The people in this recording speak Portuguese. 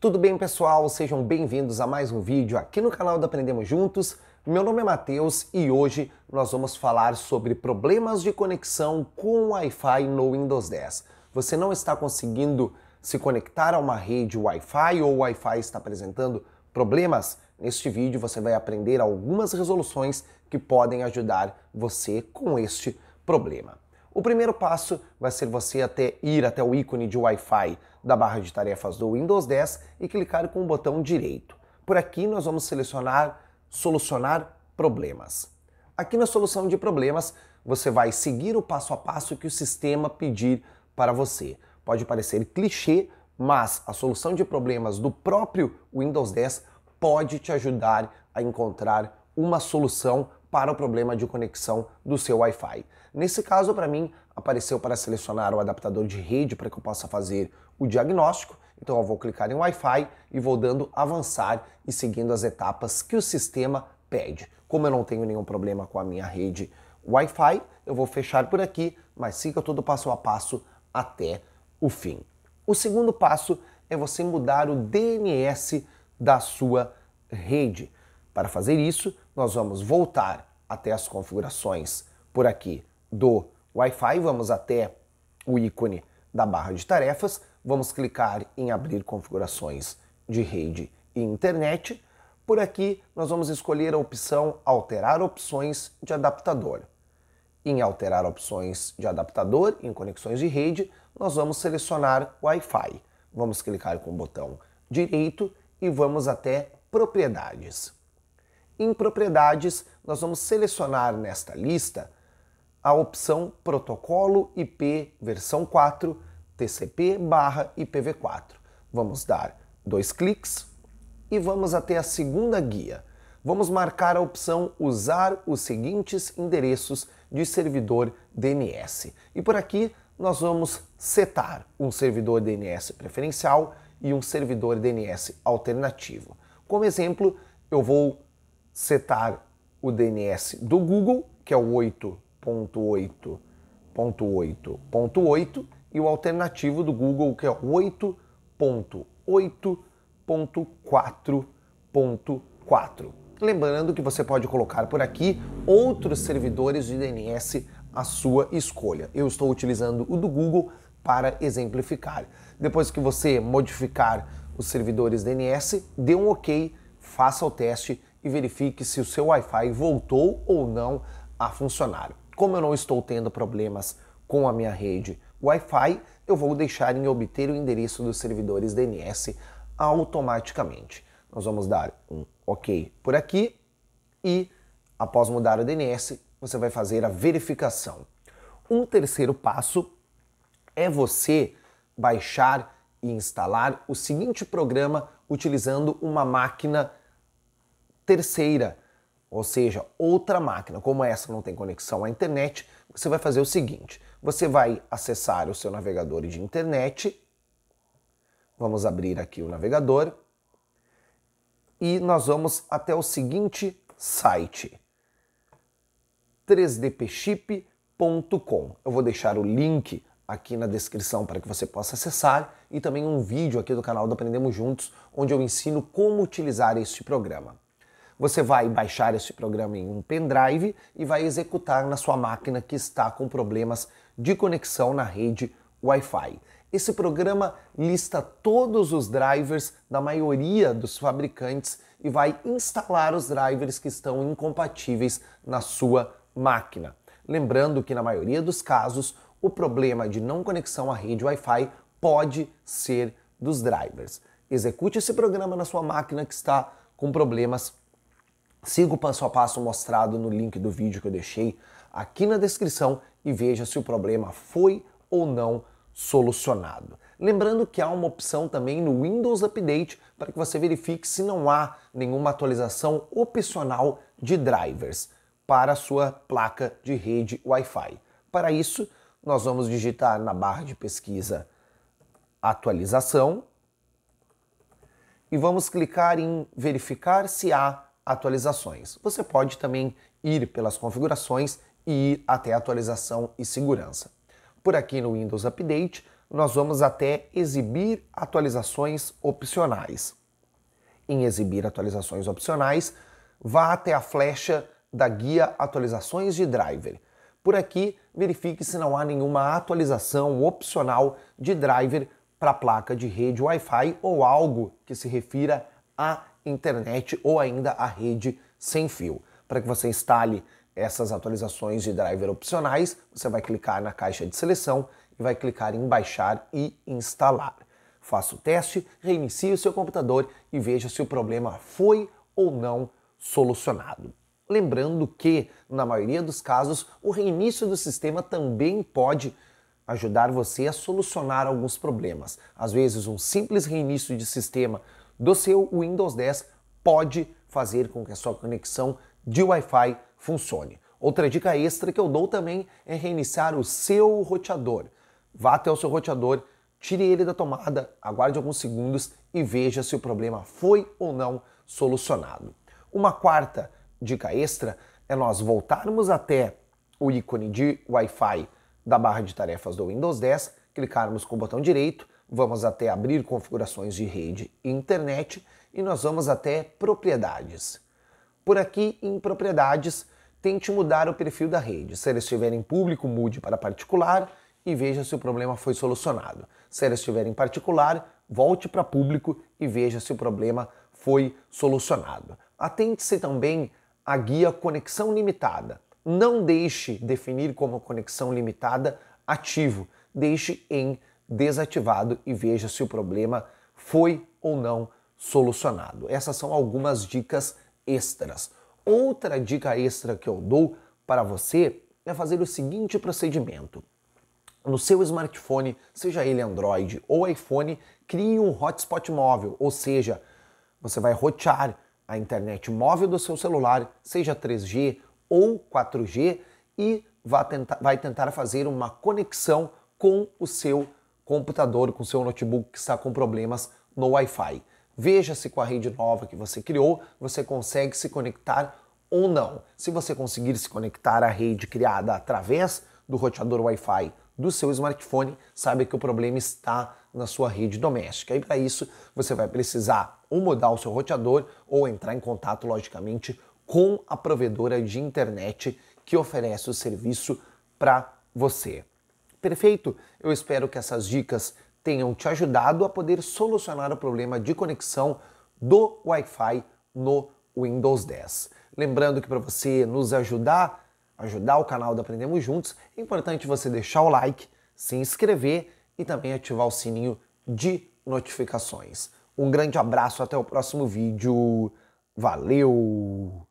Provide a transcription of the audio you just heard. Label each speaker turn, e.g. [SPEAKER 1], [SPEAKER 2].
[SPEAKER 1] Tudo bem, pessoal? Sejam bem-vindos a mais um vídeo aqui no canal do Aprendemos Juntos. Meu nome é Matheus e hoje nós vamos falar sobre problemas de conexão com Wi-Fi no Windows 10. Você não está conseguindo se conectar a uma rede Wi-Fi ou o Wi-Fi está apresentando problemas? Neste vídeo você vai aprender algumas resoluções que podem ajudar você com este problema. O primeiro passo vai ser você até ir até o ícone de Wi-Fi da barra de tarefas do Windows 10 e clicar com o botão direito. Por aqui nós vamos selecionar Solucionar Problemas. Aqui na solução de problemas, você vai seguir o passo a passo que o sistema pedir para você. Pode parecer clichê, mas a solução de problemas do próprio Windows 10 pode te ajudar a encontrar uma solução para o problema de conexão do seu Wi-Fi. Nesse caso, para mim, apareceu para selecionar o adaptador de rede para que eu possa fazer o diagnóstico. Então eu vou clicar em Wi-Fi e vou dando avançar e seguindo as etapas que o sistema pede. Como eu não tenho nenhum problema com a minha rede Wi-Fi, eu vou fechar por aqui, mas siga todo passo a passo até o fim. O segundo passo é você mudar o DNS da sua rede. Para fazer isso, nós vamos voltar até as configurações por aqui do Wi-Fi, vamos até o ícone da barra de tarefas Vamos clicar em abrir configurações de rede e internet. Por aqui, nós vamos escolher a opção alterar opções de adaptador. Em alterar opções de adaptador, em conexões de rede, nós vamos selecionar Wi-Fi. Vamos clicar com o botão direito e vamos até propriedades. Em propriedades, nós vamos selecionar nesta lista a opção protocolo IP versão 4 TCP barra IPv4. Vamos dar dois cliques e vamos até a segunda guia. Vamos marcar a opção Usar os seguintes endereços de servidor DNS. E por aqui nós vamos setar um servidor DNS preferencial e um servidor DNS alternativo. Como exemplo, eu vou setar o DNS do Google, que é o 8.8.8.8, e o alternativo do Google, que é 8.8.4.4. Lembrando que você pode colocar por aqui outros servidores de DNS à sua escolha. Eu estou utilizando o do Google para exemplificar. Depois que você modificar os servidores DNS, dê um OK, faça o teste e verifique se o seu Wi-Fi voltou ou não a funcionar. Como eu não estou tendo problemas com a minha rede Wi-Fi, eu vou deixar em obter o endereço dos servidores DNS automaticamente. Nós vamos dar um OK por aqui e, após mudar o DNS, você vai fazer a verificação. Um terceiro passo é você baixar e instalar o seguinte programa utilizando uma máquina terceira, ou seja, outra máquina. Como essa não tem conexão à internet, você vai fazer o seguinte: você vai acessar o seu navegador de internet. Vamos abrir aqui o navegador e nós vamos até o seguinte site: 3dpchip.com. Eu vou deixar o link aqui na descrição para que você possa acessar e também um vídeo aqui do canal do Aprendemos Juntos, onde eu ensino como utilizar este programa. Você vai baixar esse programa em um pendrive e vai executar na sua máquina que está com problemas de conexão na rede Wi-Fi. Esse programa lista todos os drivers da maioria dos fabricantes e vai instalar os drivers que estão incompatíveis na sua máquina. Lembrando que na maioria dos casos, o problema de não conexão à rede Wi-Fi pode ser dos drivers. Execute esse programa na sua máquina que está com problemas Siga o passo a passo mostrado no link do vídeo que eu deixei aqui na descrição e veja se o problema foi ou não solucionado. Lembrando que há uma opção também no Windows Update para que você verifique se não há nenhuma atualização opcional de drivers para a sua placa de rede Wi-Fi. Para isso, nós vamos digitar na barra de pesquisa atualização e vamos clicar em verificar se há atualizações. Você pode também ir pelas configurações e ir até atualização e segurança. Por aqui no Windows Update, nós vamos até exibir atualizações opcionais. Em exibir atualizações opcionais, vá até a flecha da guia atualizações de driver. Por aqui, verifique se não há nenhuma atualização opcional de driver para placa de rede Wi-Fi ou algo que se refira a internet ou ainda a rede sem fio. Para que você instale essas atualizações de driver opcionais, você vai clicar na caixa de seleção e vai clicar em baixar e instalar. Faça o teste, reinicie o seu computador e veja se o problema foi ou não solucionado. Lembrando que, na maioria dos casos, o reinício do sistema também pode ajudar você a solucionar alguns problemas. Às vezes, um simples reinício de sistema do seu Windows 10 pode fazer com que a sua conexão de Wi-Fi funcione. Outra dica extra que eu dou também é reiniciar o seu roteador. Vá até o seu roteador, tire ele da tomada, aguarde alguns segundos e veja se o problema foi ou não solucionado. Uma quarta dica extra é nós voltarmos até o ícone de Wi-Fi da barra de tarefas do Windows 10, clicarmos com o botão direito, Vamos até abrir configurações de rede e internet e nós vamos até propriedades. Por aqui em propriedades, tente mudar o perfil da rede. Se ele estiver em público, mude para particular e veja se o problema foi solucionado. Se ele estiver em particular, volte para público e veja se o problema foi solucionado. Atente-se também à guia conexão limitada. Não deixe definir como conexão limitada ativo, deixe em desativado e veja se o problema foi ou não solucionado. Essas são algumas dicas extras. Outra dica extra que eu dou para você é fazer o seguinte procedimento. No seu smartphone, seja ele Android ou iPhone, crie um hotspot móvel, ou seja, você vai rotear a internet móvel do seu celular, seja 3G ou 4G, e vai tentar, vai tentar fazer uma conexão com o seu computador, com seu notebook que está com problemas no Wi-Fi. Veja se com a rede nova que você criou você consegue se conectar ou não. Se você conseguir se conectar à rede criada através do roteador Wi-Fi do seu smartphone, sabe que o problema está na sua rede doméstica. E para isso, você vai precisar ou mudar o seu roteador ou entrar em contato, logicamente, com a provedora de internet que oferece o serviço para você. Perfeito? Eu espero que essas dicas tenham te ajudado a poder solucionar o problema de conexão do Wi-Fi no Windows 10. Lembrando que para você nos ajudar, ajudar o canal da Aprendemos Juntos, é importante você deixar o like, se inscrever e também ativar o sininho de notificações. Um grande abraço, até o próximo vídeo. Valeu!